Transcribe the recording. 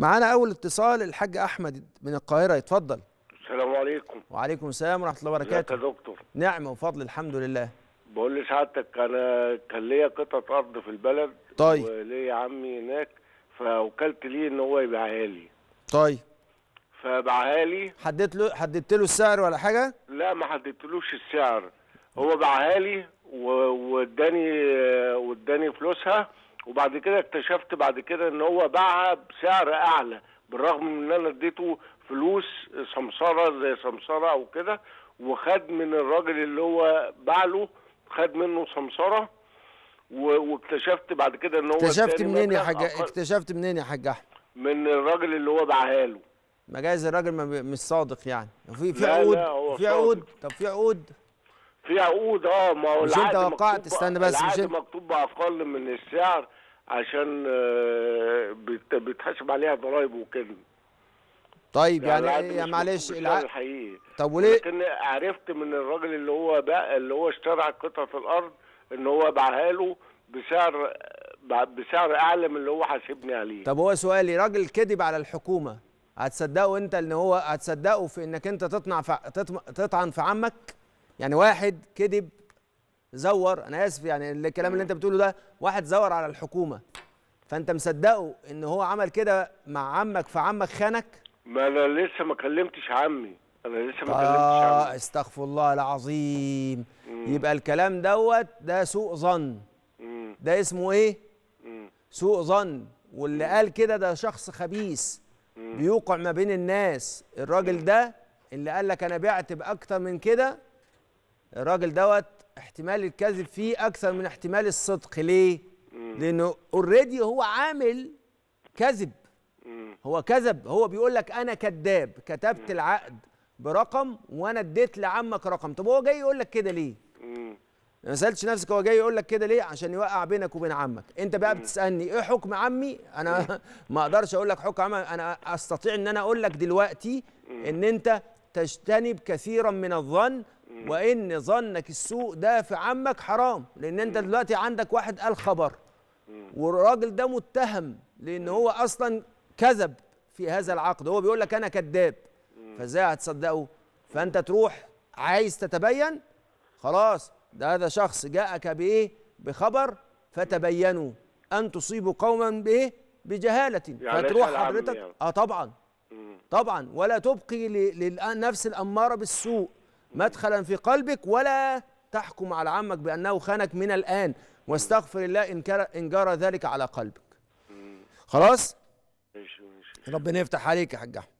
معانا اول اتصال الحاج احمد من القاهره يتفضل السلام عليكم وعليكم السلام ورحمه الله وبركاته يا دكتور نعمه وفضل الحمد لله بقول لسعادتك انا كان ليا قطعه ارض في البلد طيب وليا عمي هناك فوكلت ليه ان هو يبيعها لي طيب فباعها لي حددت له حددت له السعر ولا حاجه لا ما حددتلوش السعر هو باعها لي واداني واداني فلوسها وبعد كده اكتشفت بعد كده ان هو باعها بسعر اعلى بالرغم من ان انا اديته فلوس سمساره زي سمساره او كده وخد من الراجل اللي هو باع له خد منه سمسره واكتشفت بعد كده ان هو اكتشفت منين يا حاج اكتشفت منين يا حاج احمد من الراجل اللي هو باعها له ما جايز الراجل ما بي... مش صادق يعني في في عقود في عقود طب في عقود في عقود اه ما هو مش انت وقعت استنى بس مش العقد مكتوب باقل من السعر عشان آه، بيتحاسب عليها ضرايب وكده طيب يعني, يعني, إيه؟ يعني معلش العقد الحقيقي طب وليه لكن عرفت من الراجل اللي هو بقى اللي هو اشترى قطعه الارض ان هو باعها له بسعر بسعر اعلى من اللي هو حاسبني عليه طب هو سؤالي راجل كذب على الحكومه هتصدقه انت ان هو هتصدقه في انك انت تطنع في تطعن في عمك يعني واحد كذب زور انا اسف يعني الكلام اللي انت بتقوله ده واحد زور على الحكومه فانت مصدقه ان هو عمل كده مع عمك فعمك خانك ما انا لسه ما كلمتش عمي انا لسه ما كلمتش آه، عمي اه استغفر الله العظيم مم. يبقى الكلام دوت ده سوء ظن ده اسمه ايه مم. سوء ظن واللي مم. قال كده ده شخص خبيث مم. بيوقع ما بين الناس الراجل ده اللي قال لك انا بعت باكتر من كده الراجل دوت احتمال الكذب فيه اكثر من احتمال الصدق ليه لانه اوريدي هو عامل كذب هو كذب هو بيقول لك انا كذاب كتبت العقد برقم وانا اديت لعمك رقم طب هو جاي يقول لك كده ليه ما سالتش نفسك هو جاي يقول لك كده ليه عشان يوقع بينك وبين عمك انت بقى بتسالني ايه حكم عمي انا ما اقدرش اقول لك حكم عمي انا استطيع ان انا اقول لك دلوقتي ان انت تجتنب كثيرا من الظن وان ظنك السوء ده في عمك حرام لان انت دلوقتي عندك واحد قال خبر والراجل ده متهم لان هو اصلا كذب في هذا العقد هو بيقول لك انا كذاب فازاي هتصدقه فانت تروح عايز تتبين خلاص ده هذا شخص جاءك بايه بخبر فتبينوا ان تصيبوا قوما بايه بجهاله يعني فتروح حضرتك يعني. اه طبعا طبعا ولا تبقي للنفس الاماره بالسوء مدخلا في قلبك ولا تحكم على عمك بأنه خانك من الآن واستغفر الله إن, إن جرى ذلك على قلبك خلاص ربنا يفتح عليك يا حاج احمد